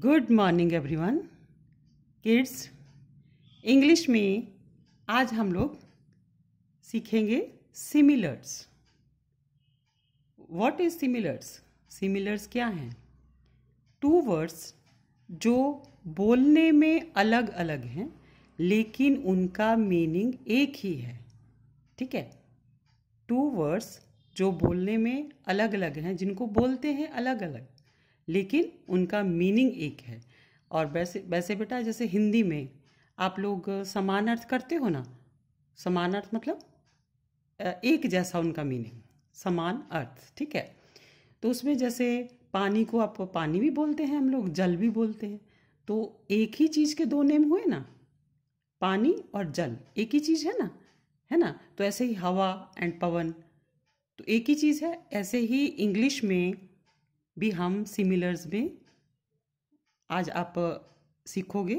Good morning everyone kids English में आज हम लोग सीखेंगे similars what is similars similars क्या हैं टू वर्ड्स जो बोलने में अलग अलग हैं लेकिन उनका मीनिंग एक ही है ठीक है टू वर्ड्स जो बोलने में अलग अलग हैं जिनको बोलते हैं अलग अलग लेकिन उनका मीनिंग एक है और वैसे वैसे बेटा जैसे हिंदी में आप लोग समान अर्थ करते हो ना समान अर्थ मतलब एक जैसा उनका मीनिंग समान अर्थ ठीक है तो उसमें जैसे पानी को आप पानी भी बोलते हैं हम लोग जल भी बोलते हैं तो एक ही चीज़ के दो नेम हुए ना पानी और जल एक ही चीज़ है ना है ना तो ऐसे ही हवा एंड पवन तो एक ही चीज़ है ऐसे ही इंग्लिश में भी हम सिमिलर्स में आज आप सीखोगे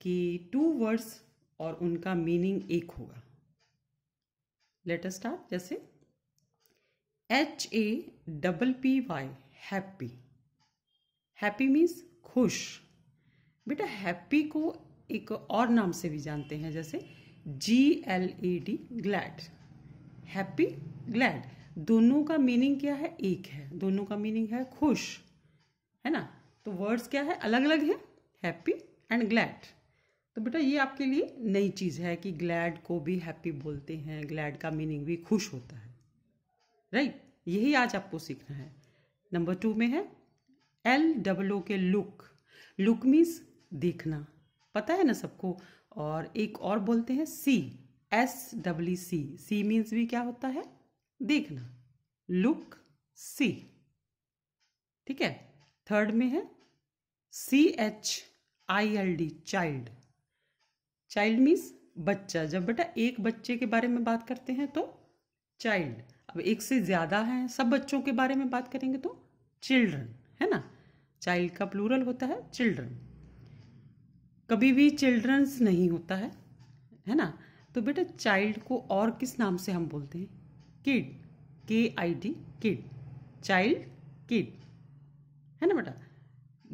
कि टू वर्ड्स और उनका मीनिंग एक होगा लेटर स्टार्ट जैसे H A double P Y happy happy means खुश बेटा हैप्पी को एक और नाम से भी जानते हैं जैसे G L E D glad happy glad दोनों का मीनिंग क्या है एक है दोनों का मीनिंग है खुश है ना तो वर्ड्स क्या है अलग अलग है हैप्पी एंड ग्लैड तो बेटा ये आपके लिए नई चीज़ है कि ग्लैड को भी हैप्पी बोलते हैं ग्लैड का मीनिंग भी खुश होता है राइट right? यही आज आपको सीखना है नंबर टू में है एल डबल ओ के लुक लुक मीन्स देखना पता है ना सबको और एक और बोलते हैं C S W C C means भी क्या होता है देखना लुक सी ठीक है थर्ड में है C H I L D child child means बच्चा जब बेटा एक बच्चे के बारे में बात करते हैं तो चाइल्ड अब एक से ज़्यादा है सब बच्चों के बारे में बात करेंगे तो चिल्ड्रन है ना चाइल्ड का प्लूरल होता है चिल्ड्रन कभी भी चिल्ड्रंस नहीं होता है है ना तो बेटा चाइल्ड को और किस नाम से हम बोलते हैं kid K I D kid child kid है ना बेटा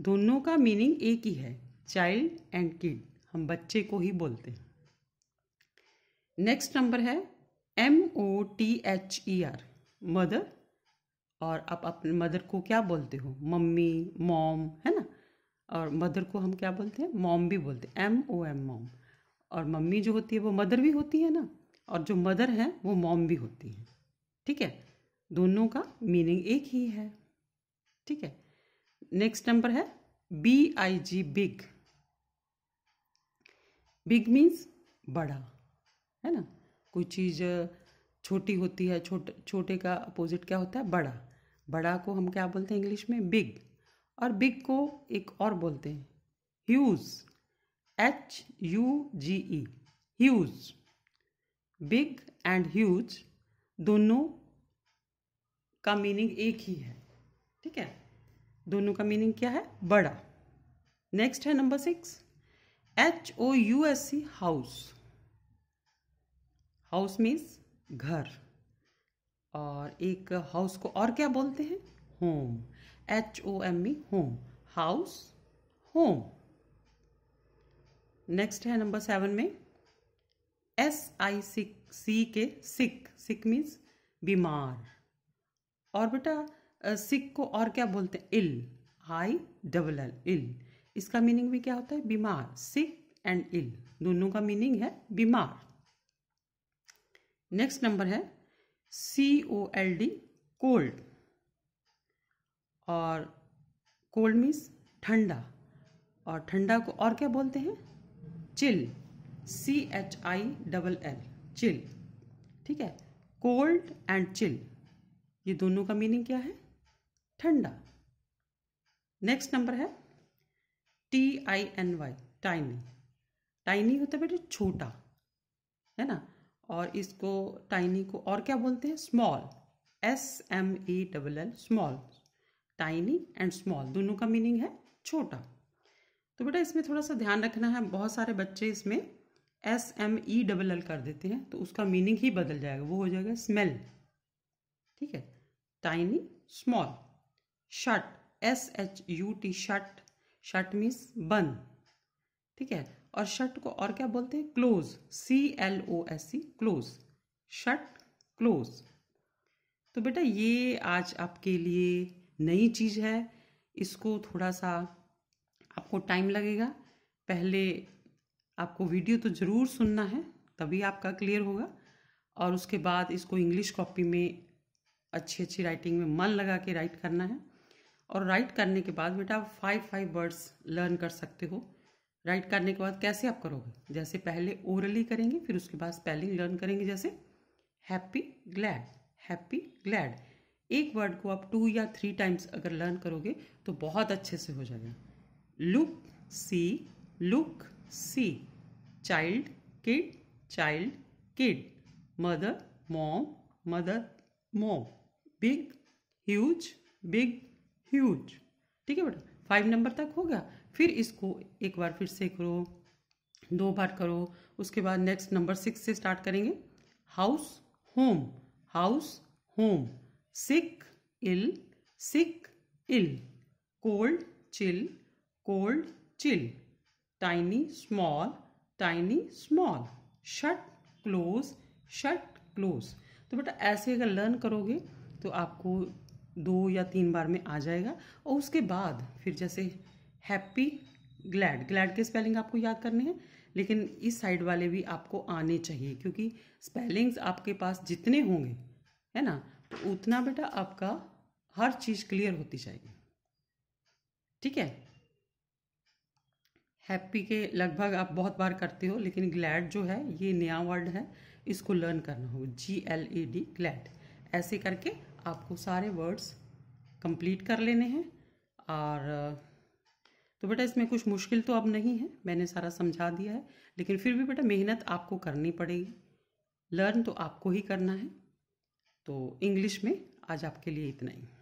दोनों का मीनिंग एक ही है चाइल्ड एंड किड हम बच्चे को ही बोलते हैं नेक्स्ट नंबर है M O T H E R mother और आप अपने मदर को क्या बोलते हो मम्मी मॉम है ना और मदर को हम क्या बोलते हैं मॉम भी बोलते हैं एम ओ एम मॉम और मम्मी जो होती है वो मदर भी होती है ना और जो मदर है वो मॉम भी होती है ठीक है दोनों का मीनिंग एक ही है ठीक है नेक्स्ट नंबर है B I G big big means बड़ा है ना कोई चीज़ छोटी होती है छोटे छोटे का अपोजिट क्या होता है बड़ा बड़ा को हम क्या बोलते हैं इंग्लिश में बिग और बिग को एक और बोलते हैं huge H U G E huge big and huge दोनों का मीनिंग एक ही है ठीक है दोनों का मीनिंग क्या है बड़ा नेक्स्ट है number six H O U S E house house means घर और एक हाउस को और क्या बोलते हैं home H O M E home house home next है नंबर सेवन में S I sick C K sick sick means बीमार और बेटा सिक को और क्या बोलते हैं इल आई डबल एल इल इसका मीनिंग भी क्या होता है बीमार सिक एंड इल दोनों का मीनिंग है बीमार नेक्स्ट नंबर है C O L D cold और कोल्ड मीन्स ठंडा और ठंडा को और क्या बोलते हैं chill C H I double L chill ठीक है कोल्ड एंड चिल ये दोनों का मीनिंग क्या है ठंडा नेक्स्ट नंबर है T I N Y tiny tiny होता है बेटा छोटा है ना और इसको टाइनी को और क्या बोलते हैं small S M E double L small tiny and small दोनों का मीनिंग है छोटा तो बेटा इसमें थोड़ा सा ध्यान रखना है बहुत सारे बच्चे इसमें S M E double L कर देते हैं तो उसका मीनिंग ही बदल जाएगा वो हो जाएगा स्मेल ठीक है tiny small shirt S H U T shirt shirt means बन ठीक है और शर्ट को और क्या बोलते हैं close C L O S C close shirt close तो बेटा ये आज आपके लिए नई चीज़ है इसको थोड़ा सा आपको टाइम लगेगा पहले आपको वीडियो तो ज़रूर सुनना है तभी आपका क्लियर होगा और उसके बाद इसको इंग्लिश कॉपी में अच्छी अच्छी राइटिंग में मन लगा के राइट करना है और राइट करने के बाद बेटा आप फाइव फाइव वर्ड्स लर्न कर सकते हो राइट करने के बाद कैसे आप करोगे जैसे पहले ओरली करेंगे फिर उसके बाद स्पेलिंग लर्न करेंगे जैसे हैप्पी ग्लैड हैप्पी ग्लैड एक वर्ड को आप टू या थ्री टाइम्स अगर लर्न करोगे तो बहुत अच्छे से हो जाएगा look see look see child kid child kid mother mom mother mom big huge big huge ठीक है बेटा फाइव नंबर तक हो गया फिर इसको एक बार फिर से करो दो बार करो उसके बाद नेक्स्ट नंबर सिक्स से स्टार्ट करेंगे house home house home sick ill sick ill cold chill cold chill tiny small tiny small shut close shut close तो बेटा ऐसे अगर लर्न करोगे तो आपको दो या तीन बार में आ जाएगा और उसके बाद फिर जैसे हैप्पी ग्लैड ग्लैड के स्पेलिंग आपको याद करने हैं लेकिन इस साइड वाले भी आपको आने चाहिए क्योंकि स्पेलिंग्स आपके पास जितने होंगे है ना तो उतना बेटा आपका हर चीज़ क्लियर होती जाएगी ठीक है हैप्पी के लगभग आप बहुत बार करते हो लेकिन ग्लैड जो है ये नया वर्ड है इसको लर्न करना हो जी एल ई डी ग्लैड ऐसे करके आपको सारे वर्ड्स कंप्लीट कर लेने हैं और तो बेटा इसमें कुछ मुश्किल तो अब नहीं है मैंने सारा समझा दिया है लेकिन फिर भी बेटा मेहनत आपको करनी पड़ेगी लर्न तो आपको ही करना है तो इंग्लिश में आज आपके लिए इतना ही